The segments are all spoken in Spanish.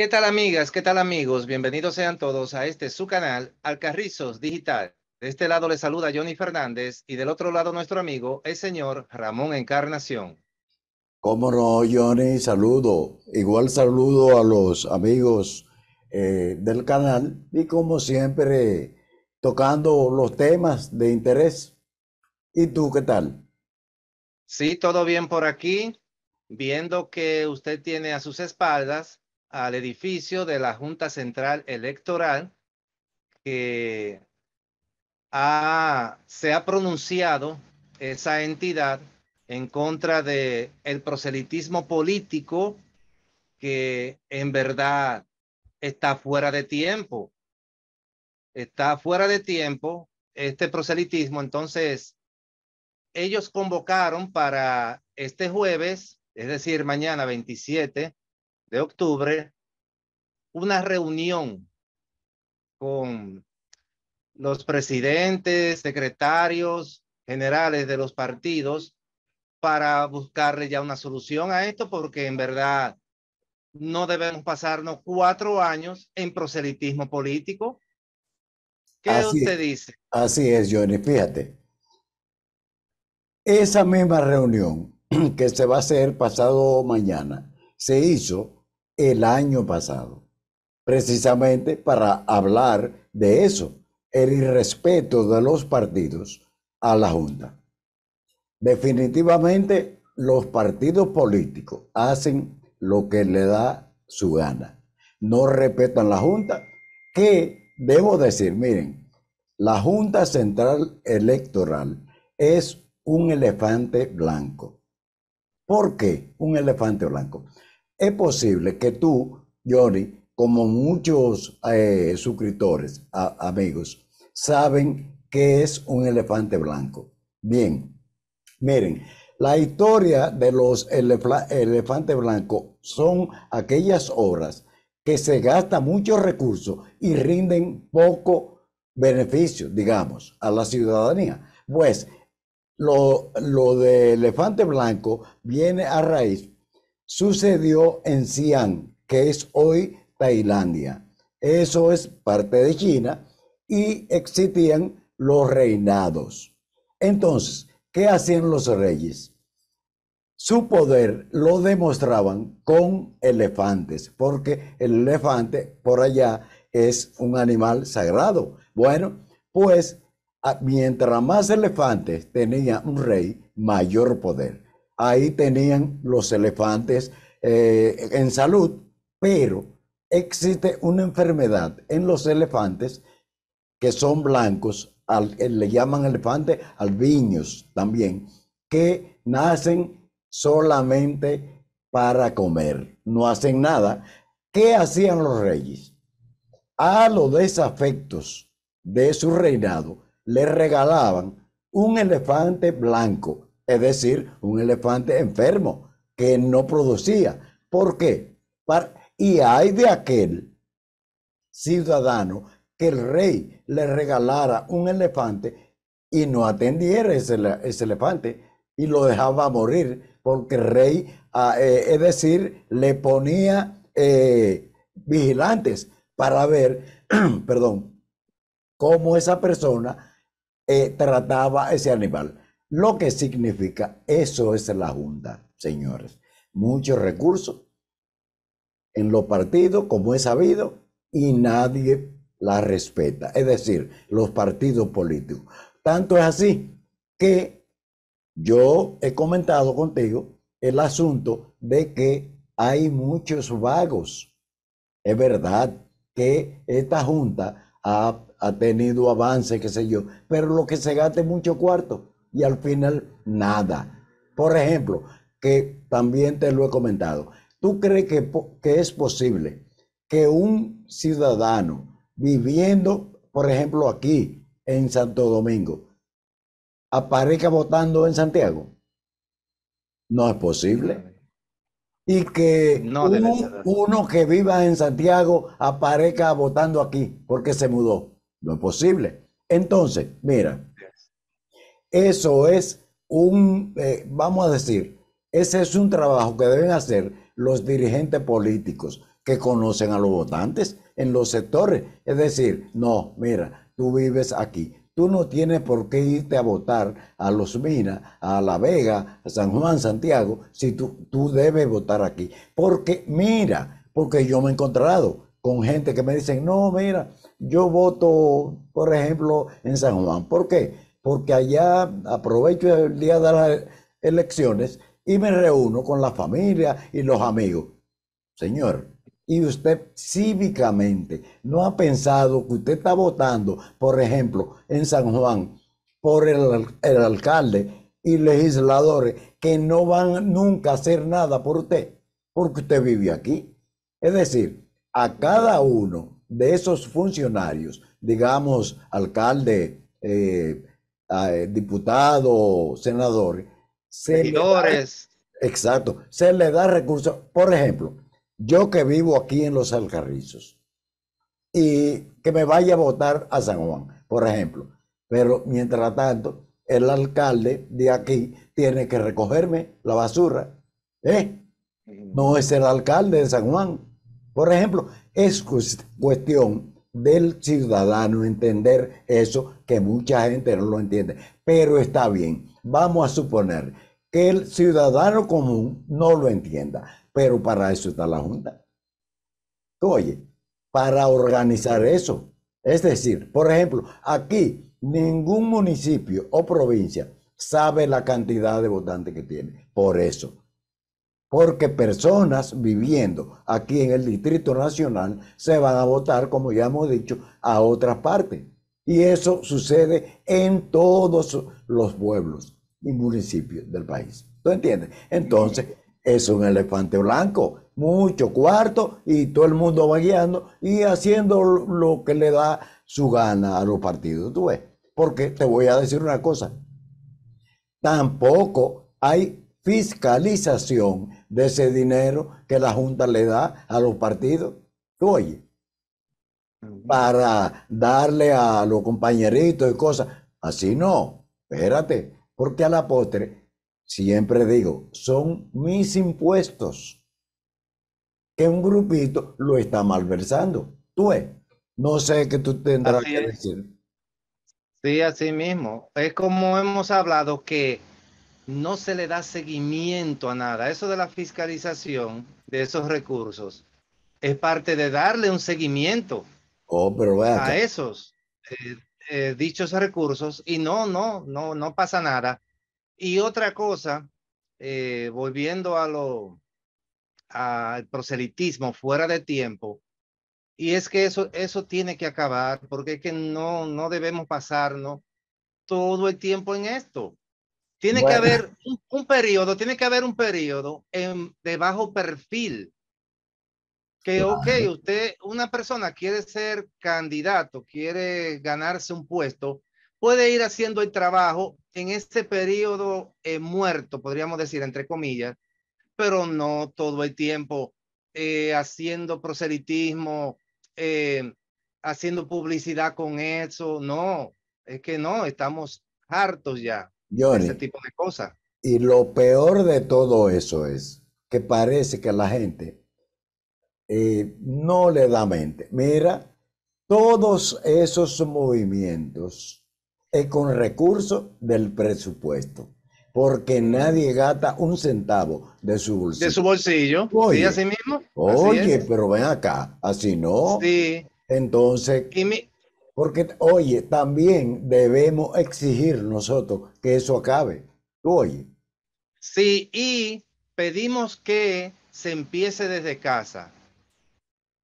¿Qué tal amigas? ¿Qué tal amigos? Bienvenidos sean todos a este su canal Alcarrizos Digital. De este lado le saluda Johnny Fernández y del otro lado nuestro amigo el señor Ramón Encarnación. Cómo no, Johnny, saludo. Igual saludo a los amigos eh, del canal y como siempre tocando los temas de interés. ¿Y tú qué tal? Sí, todo bien por aquí. Viendo que usted tiene a sus espaldas al edificio de la Junta Central Electoral que se ha pronunciado esa entidad en contra de el proselitismo político que en verdad está fuera de tiempo. Está fuera de tiempo este proselitismo. Entonces, ellos convocaron para este jueves, es decir, mañana 27 de octubre una reunión con los presidentes, secretarios generales de los partidos para buscarle ya una solución a esto, porque en verdad no debemos pasarnos cuatro años en proselitismo político. ¿Qué usted dice? Así es, Johnny, fíjate. Esa misma reunión que se va a hacer pasado mañana se hizo el año pasado, precisamente para hablar de eso, el irrespeto de los partidos a la Junta. Definitivamente los partidos políticos hacen lo que le da su gana. No respetan la Junta, que debo decir, miren, la Junta Central Electoral es un elefante blanco. ¿Por qué un elefante blanco? Es posible que tú, Johnny, como muchos eh, suscriptores, amigos, saben qué es un elefante blanco. Bien, miren, la historia de los elefantes blancos son aquellas obras que se gastan muchos recursos y rinden poco beneficio, digamos, a la ciudadanía. Pues lo, lo de elefante blanco viene a raíz sucedió en Xi'an, que es hoy Tailandia. Eso es parte de China y existían los reinados. Entonces, ¿qué hacían los reyes? Su poder lo demostraban con elefantes, porque el elefante por allá es un animal sagrado. Bueno, pues mientras más elefantes tenía un rey, mayor poder ahí tenían los elefantes eh, en salud, pero existe una enfermedad en los elefantes que son blancos, al, eh, le llaman elefantes albiños también, que nacen solamente para comer, no hacen nada. ¿Qué hacían los reyes? A los desafectos de su reinado le regalaban un elefante blanco es decir, un elefante enfermo que no producía. ¿Por qué? y hay de aquel ciudadano que el rey le regalara un elefante y no atendiera ese, elefante y lo dejaba morir porque el rey, ah, eh, es decir, le ponía eh, vigilantes para ver, perdón, cómo esa persona eh, trataba ese animal. Lo que significa, eso es la Junta, señores. Muchos recursos en los partidos, como he sabido, y nadie la respeta. Es decir, los partidos políticos. Tanto es así que yo he comentado contigo el asunto de que hay muchos vagos. Es verdad que esta Junta ha, tenido avances, qué sé yo, pero lo que se gasta es mucho cuarto y al final nada. Por ejemplo, que también te lo he comentado, ¿tú crees que, es posible que un ciudadano viviendo, por ejemplo, aquí en Santo Domingo, aparezca votando en Santiago? No es posible. Y que uno que viva en Santiago aparezca votando aquí porque se mudó. No es posible. Entonces, mira, eso es un, eh, vamos a decir, ese es un trabajo que deben hacer los dirigentes políticos que conocen a los votantes en los sectores. Es decir, no, mira, tú vives aquí. Tú no tienes por qué irte a votar a Los Minas, a La Vega, a San Juan, Santiago, si tú, tú debes votar aquí. Porque, mira, porque yo me he encontrado con gente que me dice, no, mira, yo voto, por ejemplo, en San Juan. ¿Por qué? porque allá aprovecho el día de las elecciones y me reúno con la familia y los amigos. Señor, y usted cívicamente no ha pensado que usted está votando, por ejemplo, en San Juan, por el, alcalde y legisladores que no van nunca a hacer nada por usted, porque usted vive aquí. Es decir, a cada uno de esos funcionarios, digamos, alcalde, eh, Diputados, eh, diputado, senador, se exacto, se le da recursos. Por ejemplo, yo que vivo aquí en Los Alcarrizos y que me vaya a votar a San Juan, por ejemplo. Pero mientras tanto, el alcalde de aquí tiene que recogerme la basura. ¿eh? No es el alcalde de San Juan. Por ejemplo, es cuestión del ciudadano entender eso que mucha gente no lo entiende. Pero está bien, vamos a suponer que el ciudadano común no lo entienda, pero para eso está la Junta. Oye, para organizar eso. Es decir, por ejemplo, aquí ningún municipio o provincia sabe la cantidad de votantes que tiene. Por eso, porque personas viviendo aquí en el Distrito Nacional se van a votar, como ya hemos dicho, a otras partes. Y eso sucede en todos los pueblos y municipios del país. ¿Tú entiendes? Entonces, es un elefante blanco, mucho cuarto y todo el mundo va guiando y haciendo lo que le da su gana a los partidos. ¿Tú ves? Porque te voy a decir una cosa. Tampoco hay fiscalización de ese dinero que la Junta le da a los partidos. Tú oye, para darle a los compañeritos y cosas. Así no, espérate, porque a la postre, siempre digo, son mis impuestos que un grupito lo está malversando. Tú es, no sé qué tú tendrás que decir. Sí, así mismo. Es como hemos hablado que no se le da seguimiento a nada. Eso de la fiscalización de esos recursos es parte de darle un seguimiento oh, a esos eh, eh, dichos recursos y no, no, no, no pasa nada. Y otra cosa, eh, volviendo a lo al proselitismo fuera de tiempo, y es que eso, eso tiene que acabar, porque que no, no debemos pasarnos todo el tiempo en esto. Tiene que haber un, periodo, tiene que haber un periodo en, de bajo perfil. Que, ok, usted, una persona quiere ser candidato, quiere ganarse un puesto, puede ir haciendo el trabajo en este periodo eh, muerto, podríamos decir, entre comillas, pero no todo el tiempo eh, haciendo proselitismo, eh, haciendo publicidad con eso. No, es que no, estamos hartos ya ese tipo de cosas. Y lo peor de todo eso es que parece que la gente eh, no le da mente. Mira, todos esos movimientos es con recursos del presupuesto, porque nadie gasta un centavo de su bolsillo. De su bolsillo, sí, así mismo. oye, pero ven acá, así no. Sí. Entonces. Porque, oye, también debemos exigir nosotros que eso acabe. ¿Tú oye? Sí, y pedimos que se empiece desde casa.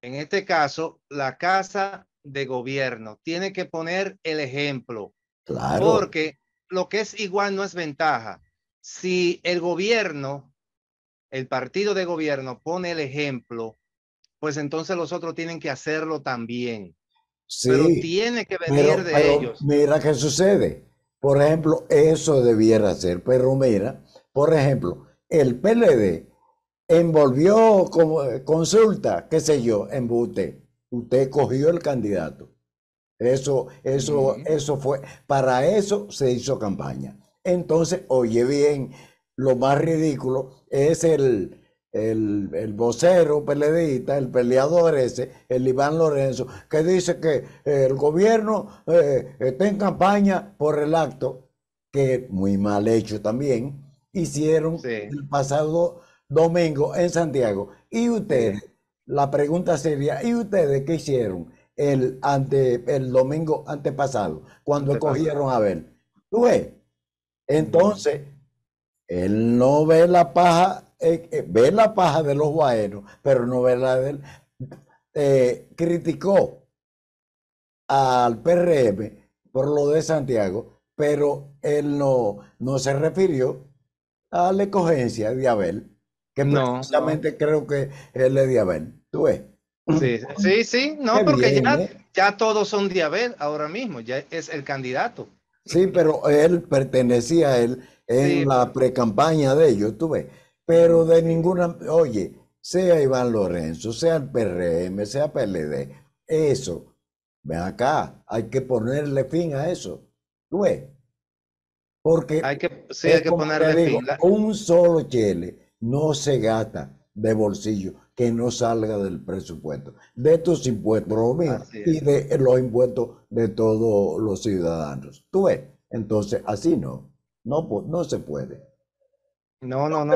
En este caso, la casa de gobierno tiene que poner el ejemplo. Claro. Porque lo que es igual no es ventaja. Si el gobierno, el partido de gobierno pone el ejemplo, pues entonces los otros tienen que hacerlo también. Sí, pero tiene que venir de ellos. Mira qué sucede. Por ejemplo, eso debiera ser. Pero pues, mira, por ejemplo, el PLD envolvió como eh, consulta, qué sé yo, embute. Usted cogió el candidato. Eso, eso, eso fue. Para eso se hizo campaña. Entonces, oye bien, lo más ridículo es el, el, vocero peleadista, el peleador ese, el Iván Lorenzo, que dice que eh, el gobierno eh, está en campaña por el acto, que muy mal hecho también, hicieron el pasado domingo en Santiago. Y ustedes, la pregunta sería, ¿y ustedes qué hicieron el, ante, el domingo antepasado, cuando escogieron cogieron a ver ¿Tú Entonces, él no ve la paja eh, eh, ve la paja de los guaeros, pero no ve la de Eh, criticó al PRM por lo de Santiago, pero él no, no se refirió a la escogencia de Abel, que no, precisamente creo que es de Abel. ¿Tú ves? Sí, sí, sí no, porque ¿eh? ya, todos son de Abel ahora mismo, ya es el candidato. Sí, pero él pertenecía a él en la precampaña de ellos, tú ves pero de ninguna, oye, sea Iván Lorenzo, sea el PRM, sea PLD, eso, ven acá, hay que ponerle fin a eso. ¿Tú ves? Porque hay que, sí, que ponerle fin. Un solo chile no se gasta de bolsillo que no salga del presupuesto, de tus impuestos, y de los impuestos de todos los ciudadanos. Tú ves, entonces así no, no, no se puede. No, no, no.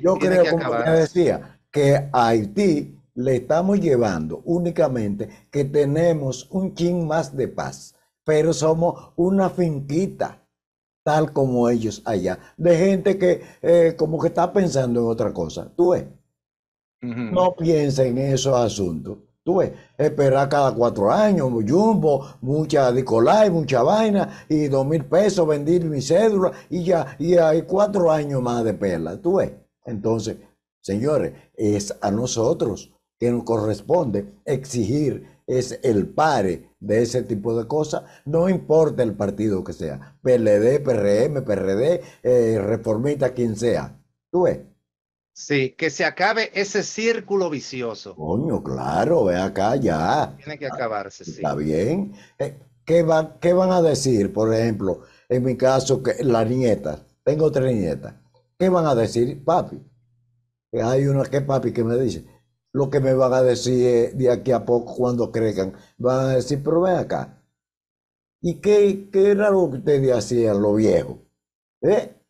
yo creo, como te decía, que a Haití le estamos llevando únicamente que tenemos un chin más de paz, pero somos una finquita tal como ellos allá, de gente que eh, como que está pensando en otra cosa. Tú ves, no piensa en esos asuntos. Tú ves, esperar cada cuatro años, jumbo, mucha Nicolai, mucha vaina, y dos mil pesos, vendir mi cédula, y ya, y hay cuatro años más de perla. Tú ves. Entonces, señores, es a nosotros que nos corresponde exigir es el pare de ese tipo de cosas, no importa el partido que sea, PLD, PRM, PRD, eh, reformista, quien sea. Tú ves. Sí, que se acabe ese círculo vicioso. Coño, claro, ve acá ya. Tiene que acabarse, sí. Está bien. Eh, ¿Qué, van, ¿Qué van a decir, por ejemplo, en mi caso, que las nietas? Tengo tres nietas. ¿Qué van a decir, papi? Hay una que papi que me dice, lo que me van a decir eh, de aquí a poco cuando crezcan, van a decir, pero ven acá. ¿Y qué, qué era lo que ustedes hacían, lo viejo? ¿Eh?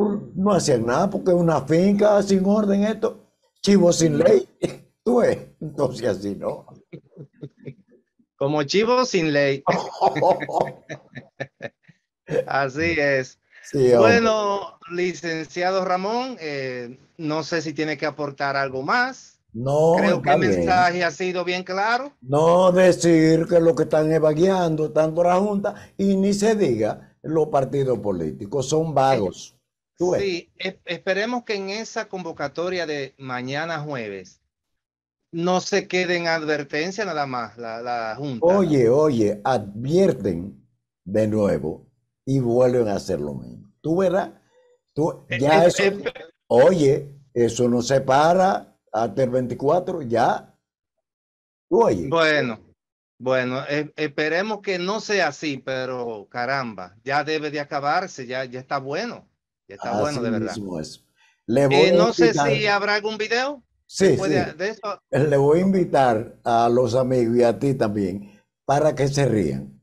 Pues, no hacían nada porque una finca sin orden, esto, chivo sin ley, tú es entonces así no. Como chivo sin ley. así es. bueno, licenciado Ramón, eh, no sé si tiene que aportar algo más. No, creo que el mensaje ha sido bien claro. No decir que lo que están evagueando tanto la Junta y ni se diga los partidos políticos son vagos. Sí, esperemos que en esa convocatoria de mañana jueves no se queden advertencias advertencia nada más la, Junta. Oye, oye, advierten de nuevo y vuelven a hacer lo mismo. Tú verás, tú eh, ya eh, eh, oye, eso no se para hasta el 24, ya. Tú oye. Bueno, bueno, e, esperemos que no sea así, pero caramba, ya debe de acabarse, ya, ya está bueno está bueno, de verdad. Eh, no sé si habrá algún video. Sí, eh, Le voy a invitar a los amigos y a ti también para que se rían.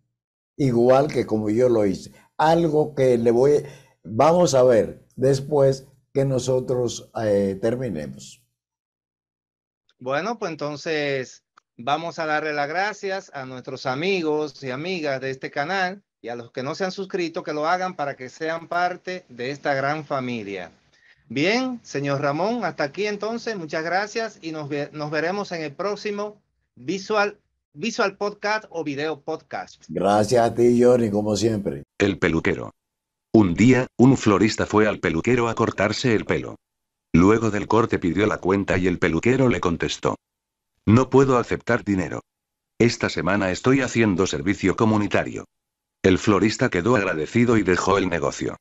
Igual que como yo lo hice. Algo que le voy. Vamos a ver después que nosotros eh, terminemos. Bueno, pues entonces vamos a darle las gracias a nuestros amigos y amigas de este canal y a los que no se han suscrito que lo hagan para que sean parte de esta gran familia. Bien, señor Ramón, hasta aquí entonces. Muchas gracias y nos, veremos en el próximo Visual, Visual Podcast o Video Podcast. Gracias a ti, Johnny, como siempre. El peluquero. Un día, un florista fue al peluquero a cortarse el pelo. Luego del corte pidió la cuenta y el peluquero le contestó. No puedo aceptar dinero. Esta semana estoy haciendo servicio comunitario. El florista quedó agradecido y dejó el negocio.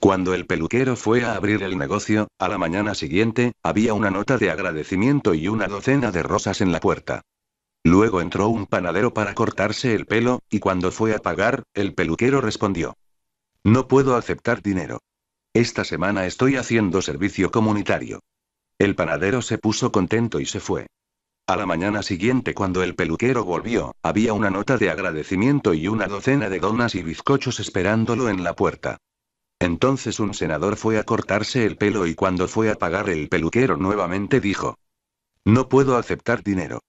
Cuando el peluquero fue a abrir el negocio, a la mañana siguiente, había una nota de agradecimiento y una docena de rosas en la puerta. Luego entró un panadero para cortarse el pelo, y cuando fue a pagar, el peluquero respondió. No puedo aceptar dinero. Esta semana estoy haciendo servicio comunitario. El panadero se puso contento y se fue. A la mañana siguiente cuando el peluquero volvió, había una nota de agradecimiento y una docena de donas y bizcochos esperándolo en la puerta. Entonces un senador fue a cortarse el pelo y cuando fue a pagar el peluquero nuevamente dijo, No puedo aceptar dinero.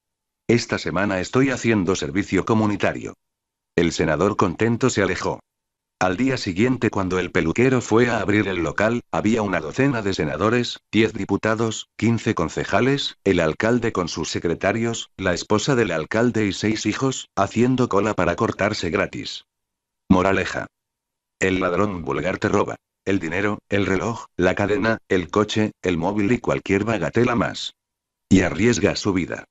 Esta semana estoy haciendo servicio comunitario. El senador contento se alejó. Al día siguiente cuando el peluquero fue a abrir el local, había una docena de senadores, 10 diputados, 15 concejales, el alcalde con sus secretarios, la esposa del alcalde y seis hijos, haciendo cola para cortarse gratis. Moraleja. El ladrón vulgar te roba. El dinero, el reloj, la cadena, el coche, el móvil y cualquier bagatela más. Y arriesga su vida.